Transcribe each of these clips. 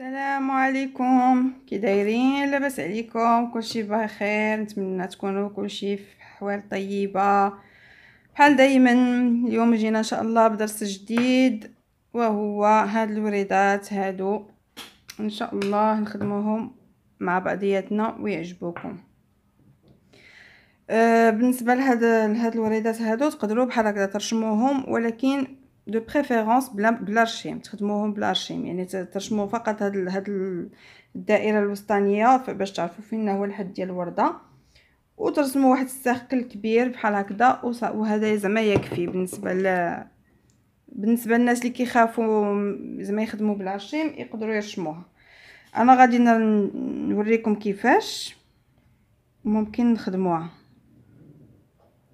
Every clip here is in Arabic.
السلام عليكم كي دايرين لاباس عليكم كلشي بخير نتمنى تكونوا كلشي في حوال طيبه بحال دائما اليوم جينا ان شاء الله بدرس جديد وهو هاد الوريدات هادو ان شاء الله نخدموهم مع بعضياتنا ويعجبوكم آه، بالنسبه لهاد لهاد الوريدات هادو تقدروا بحال هكذا ترشموهم ولكن دو بريفيرونس بلا بلا رشيم تخدموهم بلا رشيم يعني ترشموا فقط هاد هاد الدائره الوسطانيه باش تعرفوا فين هو الحد ديال الورده وترسموا واحد السيركل كبير بحال هكذا وهذا زعما يكفي بالنسبه ل بالنسبه للناس اللي كيخافوا زعما يخدموا بالعشيم يقدروا يرشموها انا غادي نوريكم كيفاش ممكن نخدموها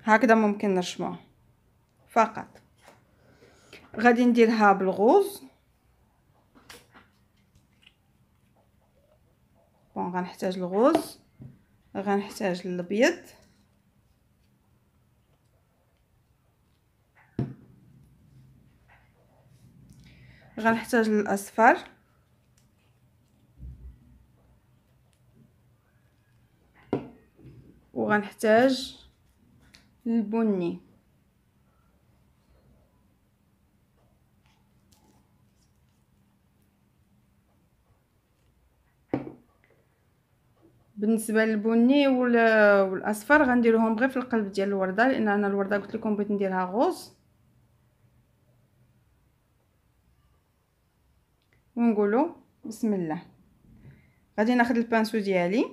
هكذا ممكن نرشموها فقط غادي نديرها بالغوز بون غنحتاج الغوز غنحتاج الابيض غنحتاج الاصفر وغنحتاج البني بالنسبه للبني والاصفر غنديرهم غير في القلب ديال الورده لان انا الورده قلت لكم بغيت نديرها غوز ونقولوا بسم الله غادي ناخذ البانسو ديالي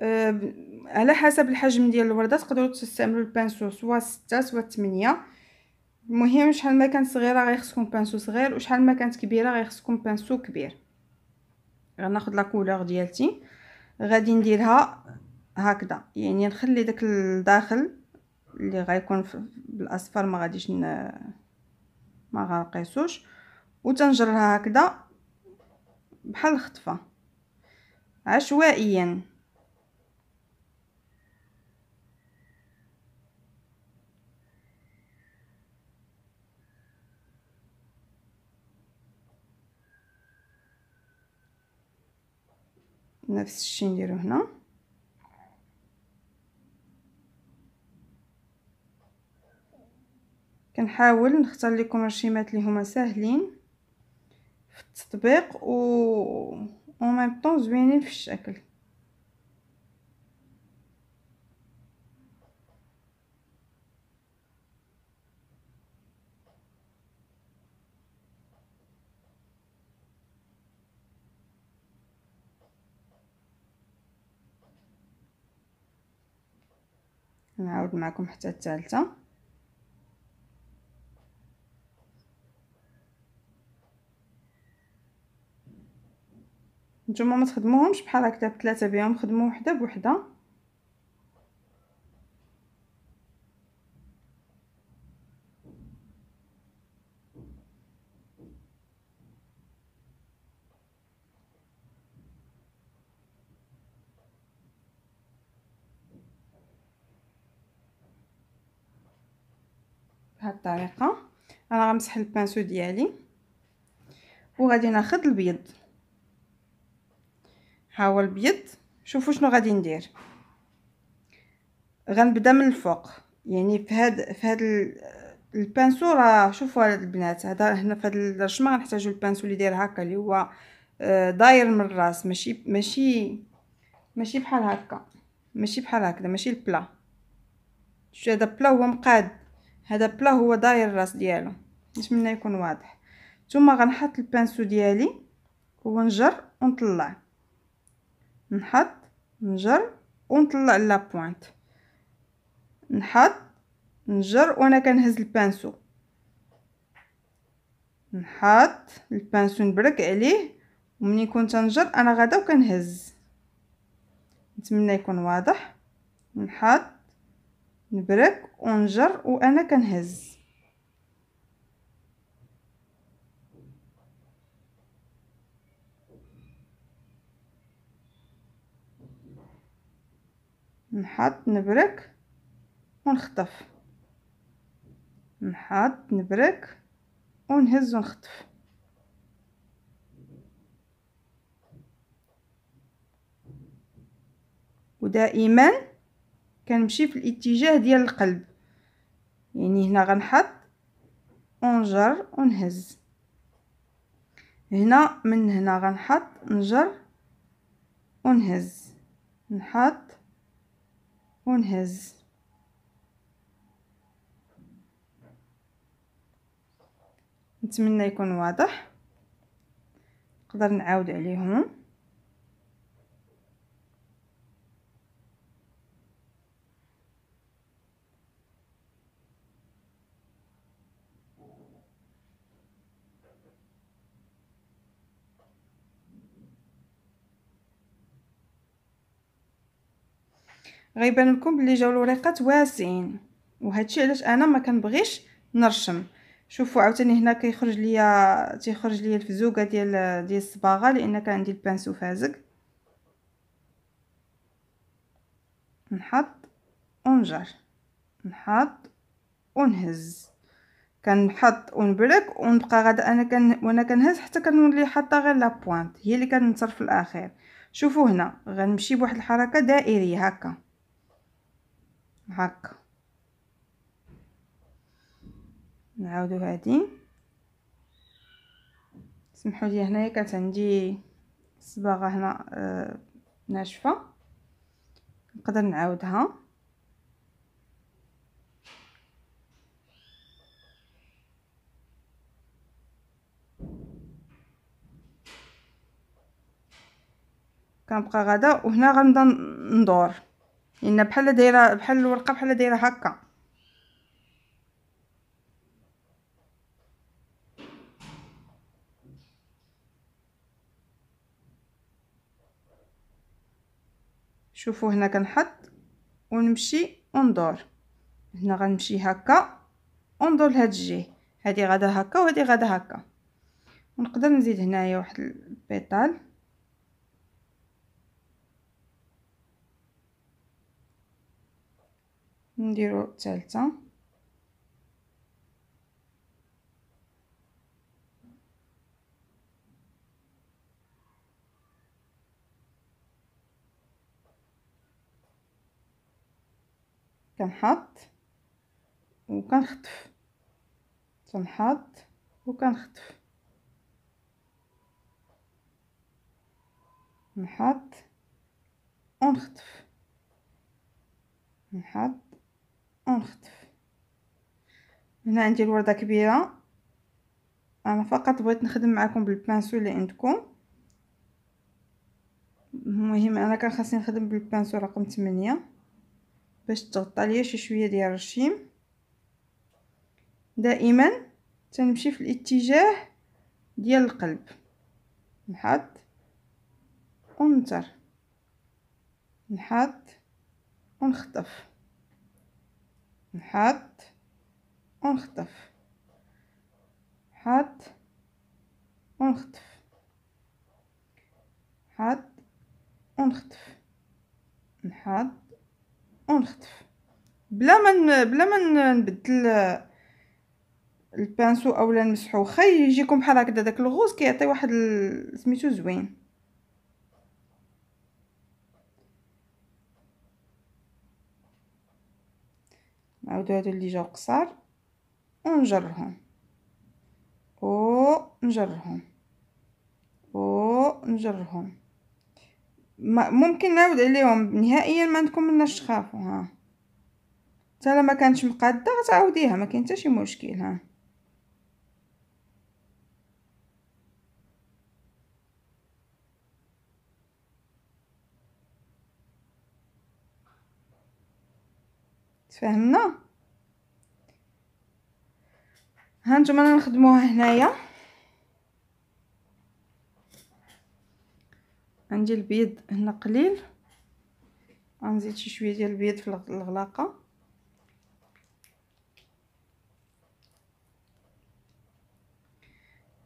أه على حسب الحجم ديال الورده تقدروا تستعملوا البانسو سوا 6 سوا 8 المهم شحال ما كانت صغيره غيخصكم بانسو صغير وشحال ما كانت كبيره غيخصكم بانسو كبير غناخذ لا كولور ديالتي غادي نديرها هكذا يعني نخلي داك الداخل اللي غيكون بالاصفر ما غاديش ن... ما غنقيسوش وتنجرها هكذا بحال الخطفه عشوائيا نفس الشيء نديرو هنا كنحاول نختار لكم رشيمات اللي هما ساهلين في التطبيق و اون ميم طون زوينين في الشكل نعاود معكم حتى الثالثه نتوما ما تخدموهمش بحال هكذا بثلاثه بهم خدموا وحده بوحده بهذه الطريقه انا غنمسح البانسو ديالي وغادي ناخذ البيض ها هو البيض شوفوا شنو غادي ندير غنبدا من الفوق يعني في هذا في هذا البانسو راه شوفوا البنات هذا هنا في هذا الرشمه غنحتاجو البانسو اللي داير هكا اللي هو آه، داير من الراس ماشي ماشي ماشي بحال هكا ماشي بحال هكذا ماشي البلا شو هذا بلا هو مقاد هذا بلا هو داير الراس ديالو نتمنى يكون واضح ثم غنحط البانسو ديالي ونجر ونطلع نحط نجر ونطلع لا بوينت نحط نجر وانا كنهز البانسو نحط البانسو نبرك عليه ومني كنت نجر انا غادا وكنهز نتمنى يكون واضح نحط نبرك ونجر وانا كنهز نحط نبرك ونخطف نحط نبرك ونهز ونخطف ودائما كنمشي في الاتجاه ديال القلب يعني هنا غنحط ونجر ونهز هنا من هنا غنحط نجر ونهز نحط ونهز نتمنى يكون واضح نقدر نعاود عليهم غيبان لكم بلي جاو الوريقات واسعين وهادشي علاش انا ما كنبغيش نرشم شوفوا عاوتاني هنا كيخرج ليا تيخرج ليا الفزوقه ديال ديال الصباغه لان كان عندي البانسو فازق نحط ونجر نحط ونهز كنحط ونبرك ونبقى غادا انا كن وانا كنهز حتى كنولي حاطه غير لابوانت هي اللي كنصرف في الاخير شوفوا هنا غنمشي بواحد الحركه دائريه هكا هكا نعاودو هادي سمحوا لي هنايا كانت عندي الصباغه هنا آه ناشفه نقدر نعاودها كنبقى غادا وهنا غنبدا ندور لان بحال دايره بحال الورقه بحال دايره هكا شوفوا هنا كنحط ونمشي وندور هنا غنمشي هكا وندور لهاد الجهه هادي غادا هكا وهادي غادا هكا ونقدر نزيد هنايا واحد البيطال نديرو الثالثه كنحط وكنخطف تنحط وكنخطف نحط ونخطف نحط ونخطف هنا عندي الوردة كبيرة انا فقط بغيت نخدم معكم بالبانسو اللي عندكم المهم انا كان خاصني نخدم بالبانسو رقم 8 باش تغطى ليا شي شويه ديال الرشيم دائما تنمشي في الاتجاه ديال القلب نحط ونتر نحط ونخطف نحط ونخطف حط ونخطف حط ونخطف نحط ونخطف بلا ما بلا ما نبدل البانسو اولا نمسحو خي يجيكم بحال هكذا داك الغوز كيعطي واحد سميتو زوين نعاودو هادو اللي جاو قصار ونجرهم او نجرهم ممكن نعاود عليهم نهائيا ما عندكم مناش تخافوا ها حتى ما كانتش مقاده غتعاوديها ما كاين حتى شي مشكل ها تفهمنا هانتوما انا نخدموها هنايا عندي البيض هنا قليل غنزيد شي شويه ديال البيض في الغلاقه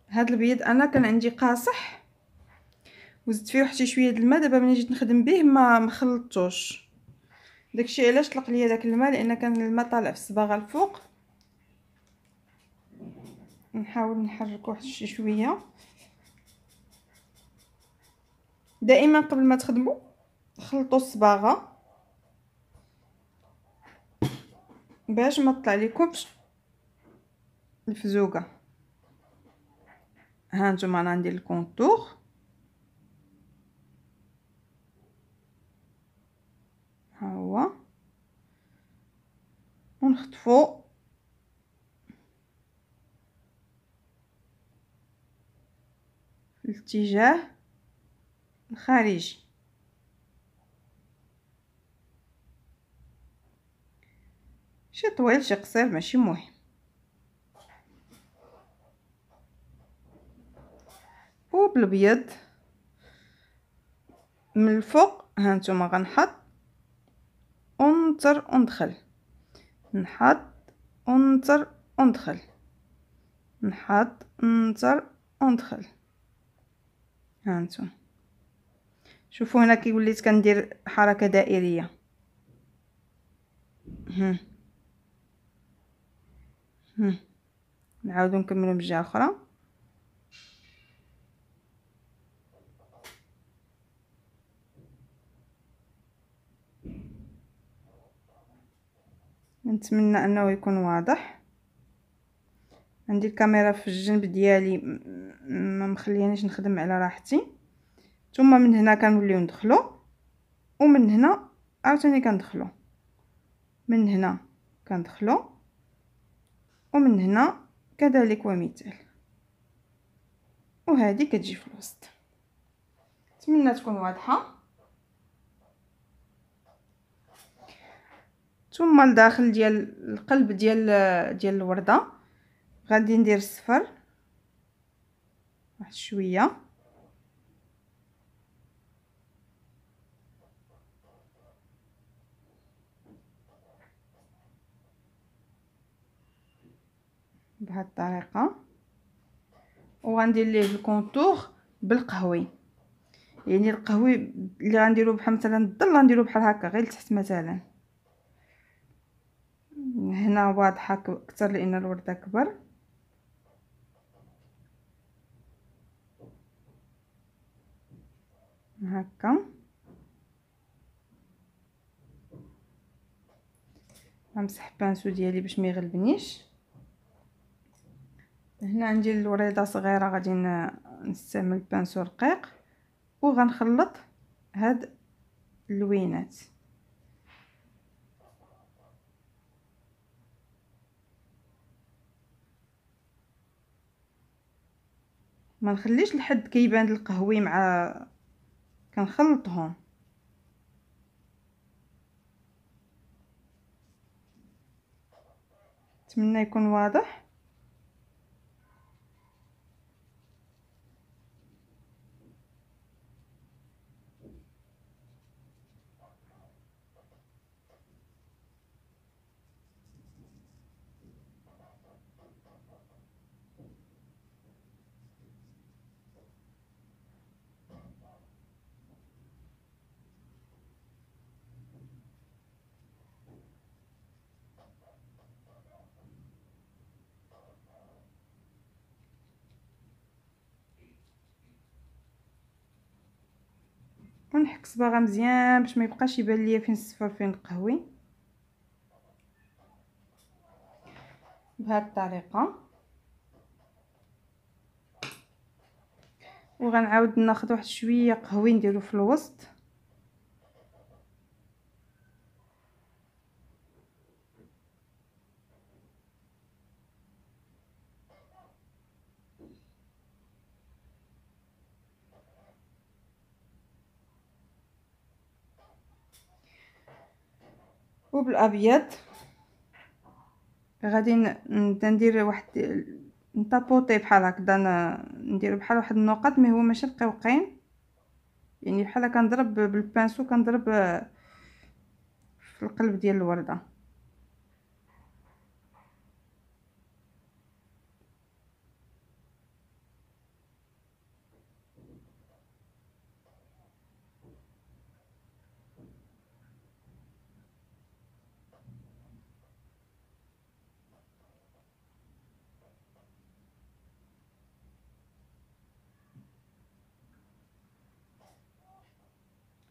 هاد البيض انا كان عندي قاصح وزدت فيه واحد شويه الماء دابا ملي جيت نخدم به ما مخلطتوش داكشي علاش طلق ليا داك الماء لان كان الماء طالع في الصباغه الفوق نحاول نحرك واحد شي شويه دائما قبل ما تخدموا خلطوا الصباغه باش ما تطلع لكمش الفزوقه ها نتوما انا ندير الكونتور ها هو ونخطفو الاتجاه الخارجي شي طويل شي قصير ماشي مهم وبالبيض من الفوق هانتوما غنحط انطر وندخل نحط انطر وندخل نحط انطر وندخل هانتو شوفوا هنا كي وليت كندير حركه دائريه هم. هم. نعاودو نكملو من جهه اخرى نتمنى انه يكون واضح عندي الكاميرا في الجنب ديالي ما مخليانيش نخدم على راحتي ثم من هنا كنوليو ندخلو ومن هنا عاوتاني كندخلو من هنا كندخلو ومن هنا كذلك ومثال وهذه كتجي في الوسط نتمنى تكون واضحه ثم الداخل ديال القلب ديال ديال الورده غادي ندير الصفر واحد شويه بهاد الطريقه وغندير ليه الكونتور بالقهوي يعني القهوي اللي غنديرو بحال مثلا الظل غنديرو بحال هكا غير لتحت مثلا هنا واضحه اكثر لان الورده كبر هكا غنمسح بانسو ديالي باش ما يغلبنيش هنا عندي الوريضه صغيره غادي نستعمل بانسو رقيق وغنخلط هاد اللوينات ما نخليش لحد كيبان القهوي مع كنخلطهم نتمنى يكون واضح ونحك صباغه مزيان باش ما يبقاش يبان ليا فين الصفر فين القهوي بهذه الطريقه وغنعاود ناخذ واحد شويه قهوي نديرو في الوسط كوب الابيض غادي ندير واحد نطابوطي بحال هكذا ندير بحال واحد النقط مي هو ماشي رقيقين يعني بحال كنضرب بالبانسو كنضرب في القلب ديال الورده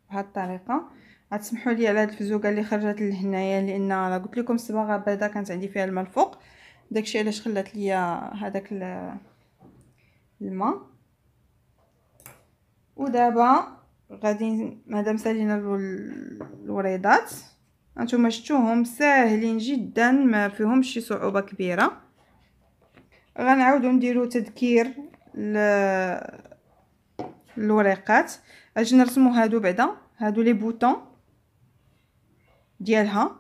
بهذه الطريقه غتسمحوا لي على هاد الفزوقه اللي خرجت لهنايا لان راه قلت لكم الصباغه بيضه كانت عندي فيها الماء الفوق داكشي علاش خلات لي هذاك الماء ودابا غادي مادام سالينا الوريضات انتم شفتوهم ساهلين جدا ما فيهمش شي صعوبه كبيره غنعاودو نديرو تذكير الوريقات اجي نرسمو هادو بعدا هادو لي بوطون ديالها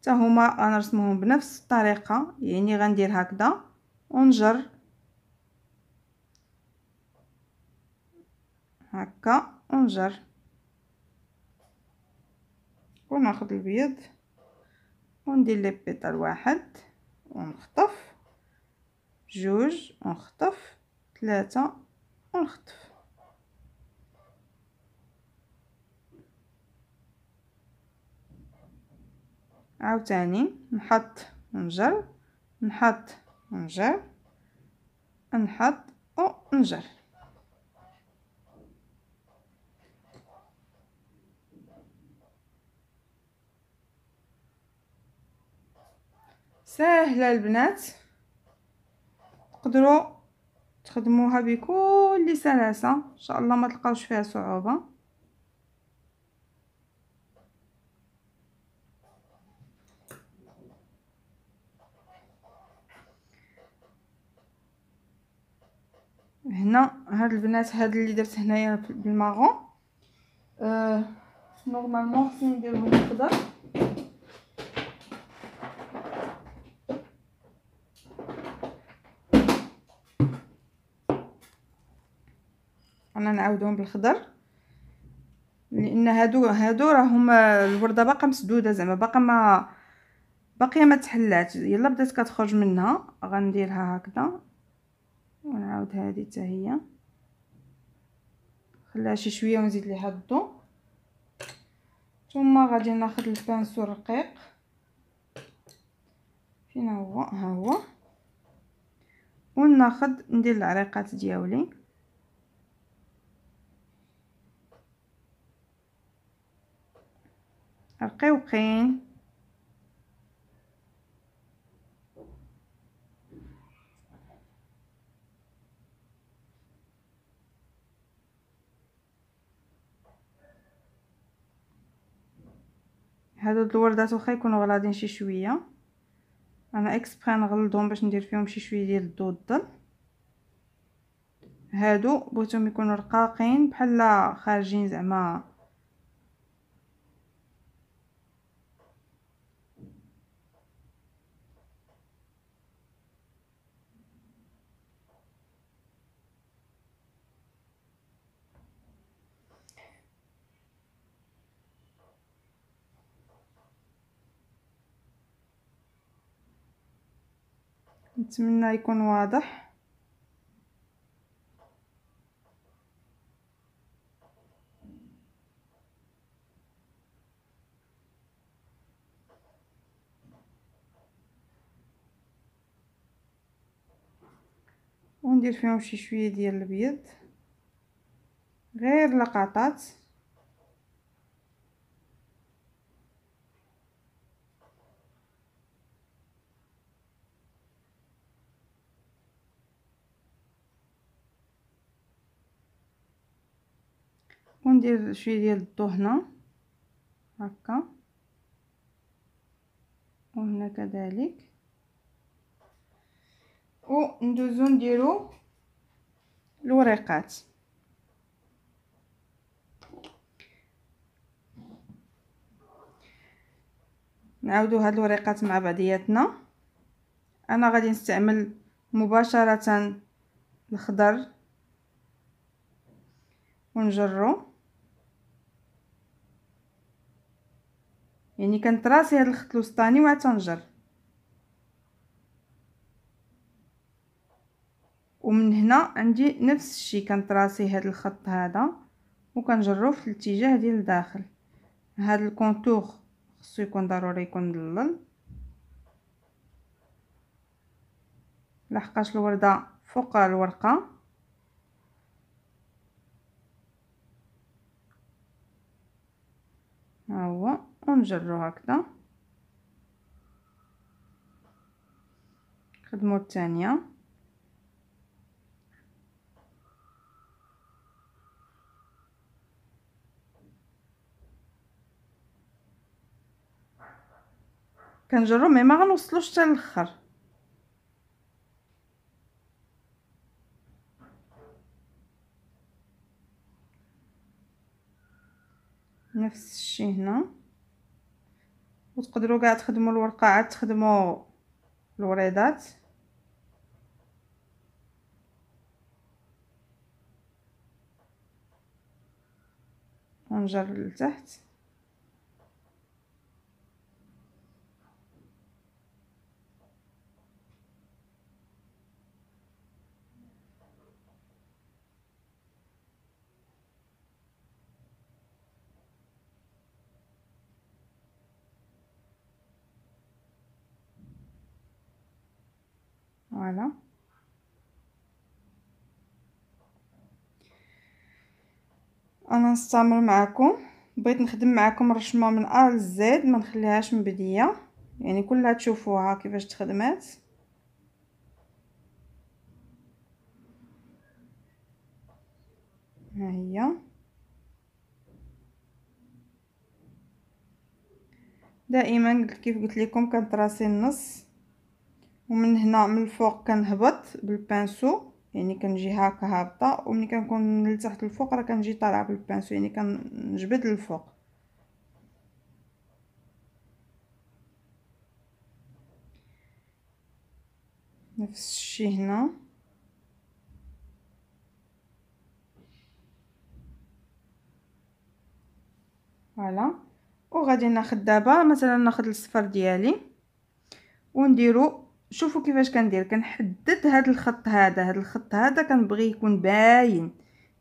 حتى هما غنرسموهم بنفس الطريقه يعني غندير هكذا ونجر هكا ونجر وناخذ البيض وندير لي بيطال واحد ونخطف جوج ونخطف ثلاثة ونخطف عاوتاني نحط ونجر نحط ونجر نحط ونجر سهله البنات تقدروا تخدموها بكل سلاسه ان شاء الله ما تلقاوش فيها صعوبه هنا هاد البنات هاد اللي درت هنايا بالماغون آه نورمالمون خصني نديرهم الخضر انا نعاودهم بالخضر لان هادو هادو راهم الورده باقا مسدوده زعما باقا ما باقيه ما تحلات يلا بدات كتخرج منها غنديرها هكذا ونعاود هذه حتى هي نخليها شي شويه ونزيد ليها الضو ثم غادي ناخذ البانسو الرقيق فين هو ها هو وناخذ ندير العريقات ديالي رقيقين هادو الوردات واخا يكونوا غلاضين شي شويه انا اكسبري نغلضهم باش ندير فيهم شي شويه ديال الضو الظل هادو بغيتهم يكونوا رقاقين بحال خارجين زعما نتمنى يكون واضح وندير فيهم شي شويه ديال الابيض غير لقطات ندير شويه ديال الضو هنا هكا وهنا كذلك وندوزو نديرو الوريقات نعاودو هاد الوريقات مع بعضياتنا انا غادي نستعمل مباشره الخضر ونجرو يعني كنتراسي هاد الخط الوسطاني وعاد تنجر ومن هنا عندي نفس الشيء كنتراسي هاد الخط هذا وكنجرو في الاتجاه ديال الداخل هاد الكونتور خصو يكون ضروري يكون ظلل لحقاش الورده فوق الورقه ها هو ونجرو هكذا نخدمو الثانيه كنجرو مي ما غنوصلوش حتى الاخر نفس الشيء هنا وتقدروا كاع تخدموا الورقه عاد تخدموا الوريضات ونجر لتحت معانا انا نستمر معكم بغيت نخدم معكم الرشمه من ا لزد ما نخليهاش مبديه يعني كلها تشوفوها كيفاش تخدمات ها هي دائما كيف قلت لكم كنطراسي النص ومن هنا من الفوق كنهبط بالبانسو يعني كنجي هكا هابطه وملي كنكون من التحت للفوق راه كنجي طالعه بالبانسو يعني كنجبد للفوق نفس الشيء هنا فوالا وغادي ناخذ دابا مثلا ناخذ الصفر ديالي ونديرو شوفوا كيفاش كندير كنحدد هذا الخط هذا هذا الخط هذا كنبغي يكون باين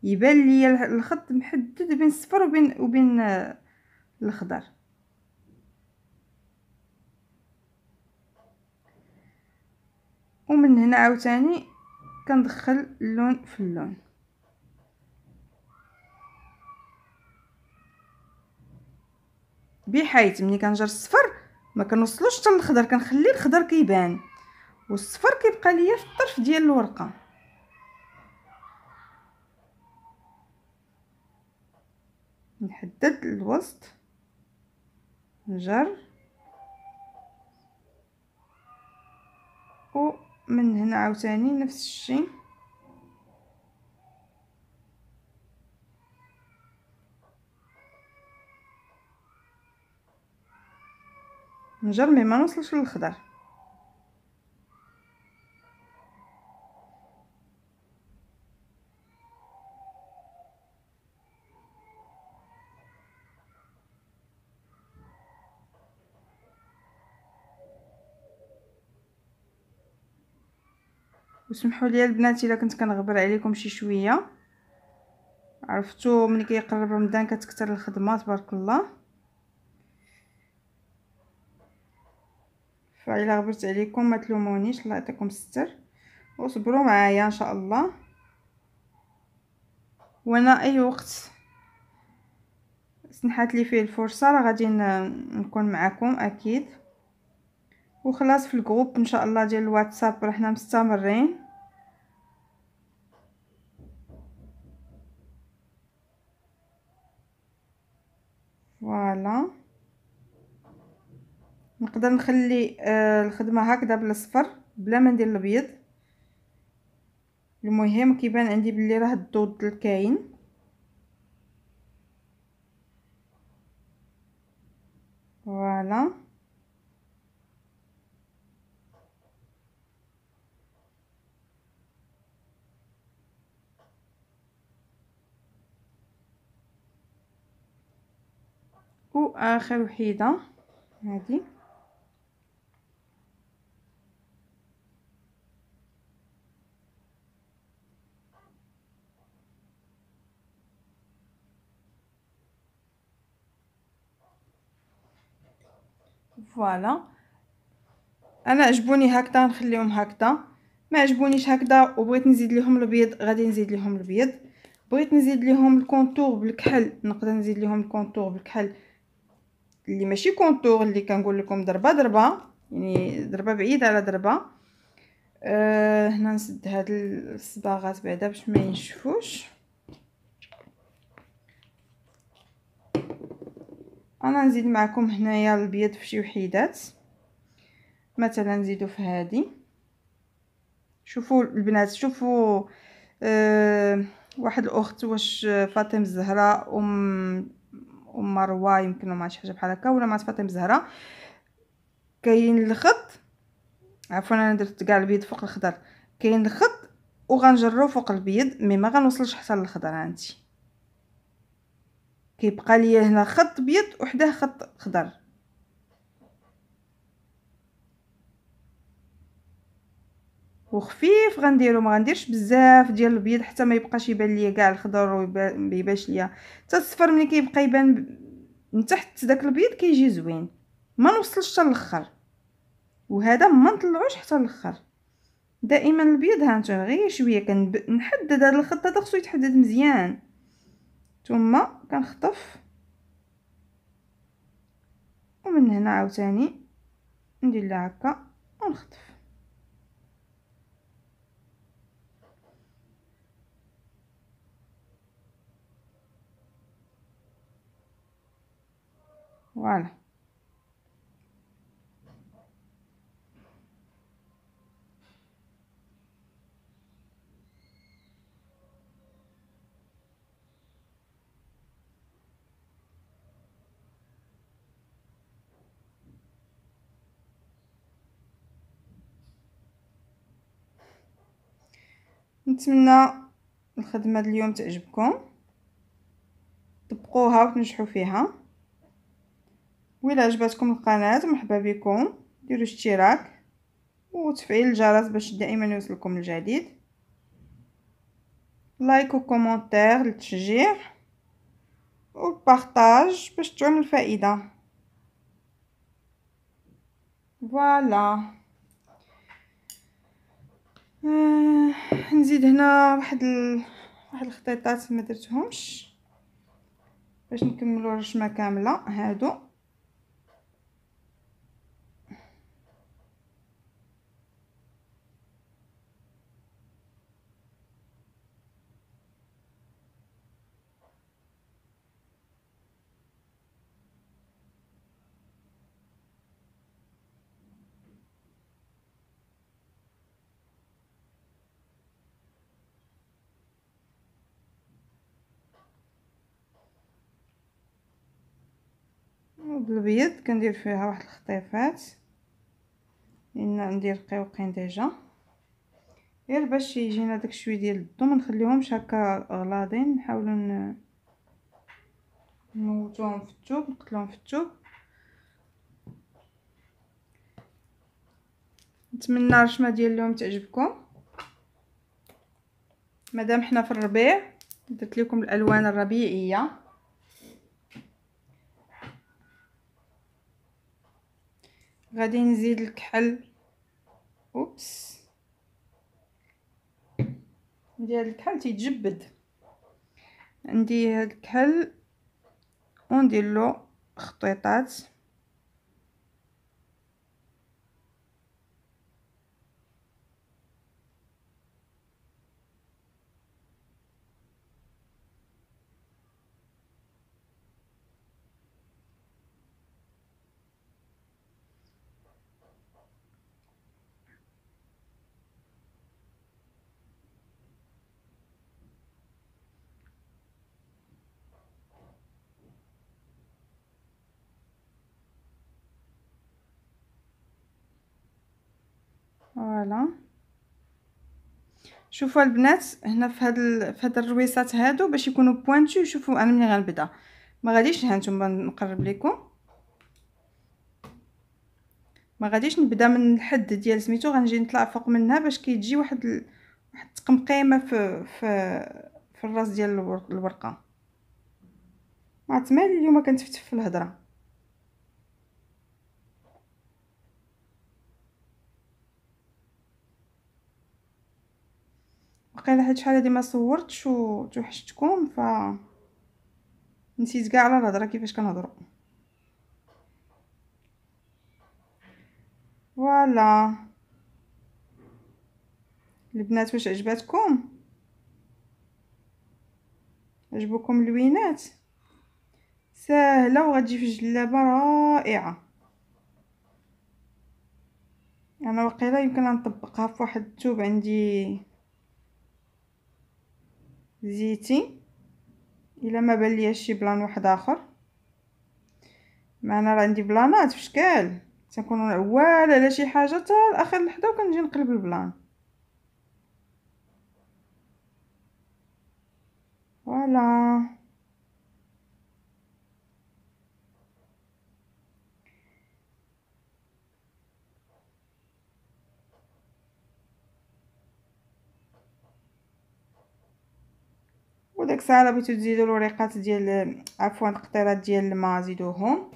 يبان لي الخط محدد بين الصفر وبين وبين آه، الخضر ومن هنا عاوتاني كندخل اللون في اللون بحيث ملي كنجر الصفر ما كنوصلوش حتى للخضر كنخلي الخضر كيبان والصفر كيبقى ليا في الطرف ديال الورقه نحدد الوسط نجر ومن هنا عاوتاني نفس الشيء نجر مي ما نوصلش للخضر سمحوا لي البنات الا كنت كنغبر عليكم شي شويه عرفتو ملي كيقرب رمضان كتكثر الخدمه تبارك الله فإلا غبرت عليكم ما تلومونيش الله يعطيكم الستر وصبروا معايا ان شاء الله وانا اي وقت سنحات لي فيه الفرصه راه غادي نكون معاكم اكيد وخلاص في الجروب ان شاء الله ديال الواتساب راه حنا مستمرين نقدر نخلي آه الخدمه هكذا بالاصفر بلا ما ندير الابيض المهم كيبان عندي بلي راه الضوء الكاين فوالا واخر وحيده هذه فوالا انا عجبوني هكذا نخليهم هكذا ما عجبونيش هكذا وبغيت نزيد لهم البيض غادي نزيد لهم البيض بغيت نزيد لهم الكونتور بالكحل نقدر نزيد لهم الكونتور بالكحل اللي ماشي كونتور اللي كنقول لكم ضربه ضربه يعني ضربه بعيده على ضربه أه هنا نسد هاد الصباغات بعدا باش ما ينشفوش انا نزيد معكم هنايا الابيض في شي وحيدات مثلا نزيدو في هذه شوفوا البنات شوفوا أه واحد الاخت واش فاطمه الزهراء ام ام مروه يمكن ما عرفتش حاجه بحال هكا ولا مع فاطمه الزهراء كاين الخط عفوا انا درت كاع البيض فوق الخضر كاين الخط وغنجرو فوق البيض مي ما غنوصلش حتى للخضر عندي كيبقى ليا هنا خط ابيض وحداه خط خضر وخفيف غنديرو ما غنديرش بزاف ديال البيض حتى ما يبقاش يبان ليا كاع الخضر وما ليا حتى الصفر ملي كيبقى يبان من تحت داك البيض كيجي زوين ما نوصلش حتى الاخر وهذا ما نطلعوش حتى الاخر دائما البيض هانتو غير شويه كنحدد هذا الخط هذا خصو يتحدد مزيان ثم كنخطف ومن هنا عاوتاني ندير لها هكا ونخطف فوالا نتمنى الخدمه اليوم تعجبكم طبقوها وتنجحوا فيها وإلا عجبتكم القناه مرحبا بكم ديروا اشتراك وتفعيل الجرس باش دائما يوصلكم الجديد لايك وكومنتر للتشجيع وبارتاج باش تعم الفائده فوالا آه نزيد هنا واحد ال... واحد الخطيطات ما درتهمش باش نكملوا الرشمه كامله هادو البيض كندير فيها واحد الخطيفات لان ندير قيوقين ديجا غير باش يجينا داك شويه ديال الضو ما نخليهمش هكا غلاضين نحاولوا نوتوهم في الثوب نقتلوهم في الثوب نتمنى الرشمه ديال اليوم تعجبكم مادام حنا في الربيع درت لكم الالوان الربيعيه غادي نزيد الكحل اوبس ديال الكحل تيتجبد عندي هاد الكحل وندير له خطيطات فوالا شوفوا البنات هنا في هاد في هاد الرويسات هادو باش يكونوا بوينتو شوفوا انا ملي غنبدا ما غاديش ها نتوما نقرب لكم ما غاديش نبدا من الحد ديال سميتو غنجي نطلع فوق منها باش كيتجي واحد ال... واحد التقمقيمه في في في الراس ديال الورقه ما اليوم كنتفتف في الهضره وقيلا حيت شحال هادي ما صورتش وتوحشتكم ف نسيت كاع على الهضره كيفاش كنهضروا فوالا البنات واش عجباتكم عجبوكم اللوينات ساهله وغتجي في جلابه رائعه انا واقيلا وقيله يمكن نطبقها في واحد التوب عندي زيتي الا ما بان ليا شي بلان واحد اخر ما انا راه عندي بلانات فشكال تنكون عوال على شي حاجه حتى لاخر لحظه وكنجي نقلب البلان فوالا ديك الساعه بغيتو تزيدو الوريقات ديال عفوا القطيرات ديال الماء زيدوهم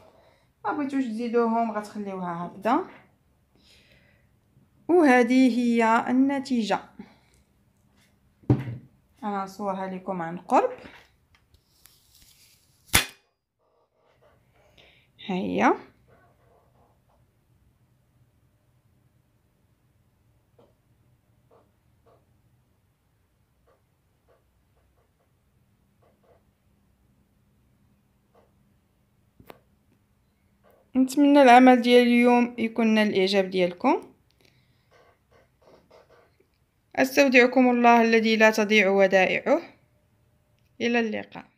ما بغيتوش تزيدوهم غتخليوها هكذا وهذه هي النتيجه انا صورها لكم عن قرب ها هي نتمنى العمل ديال اليوم يكون نال الاعجاب ديالكم استودعكم الله الذي لا تضيع ودائعه الى اللقاء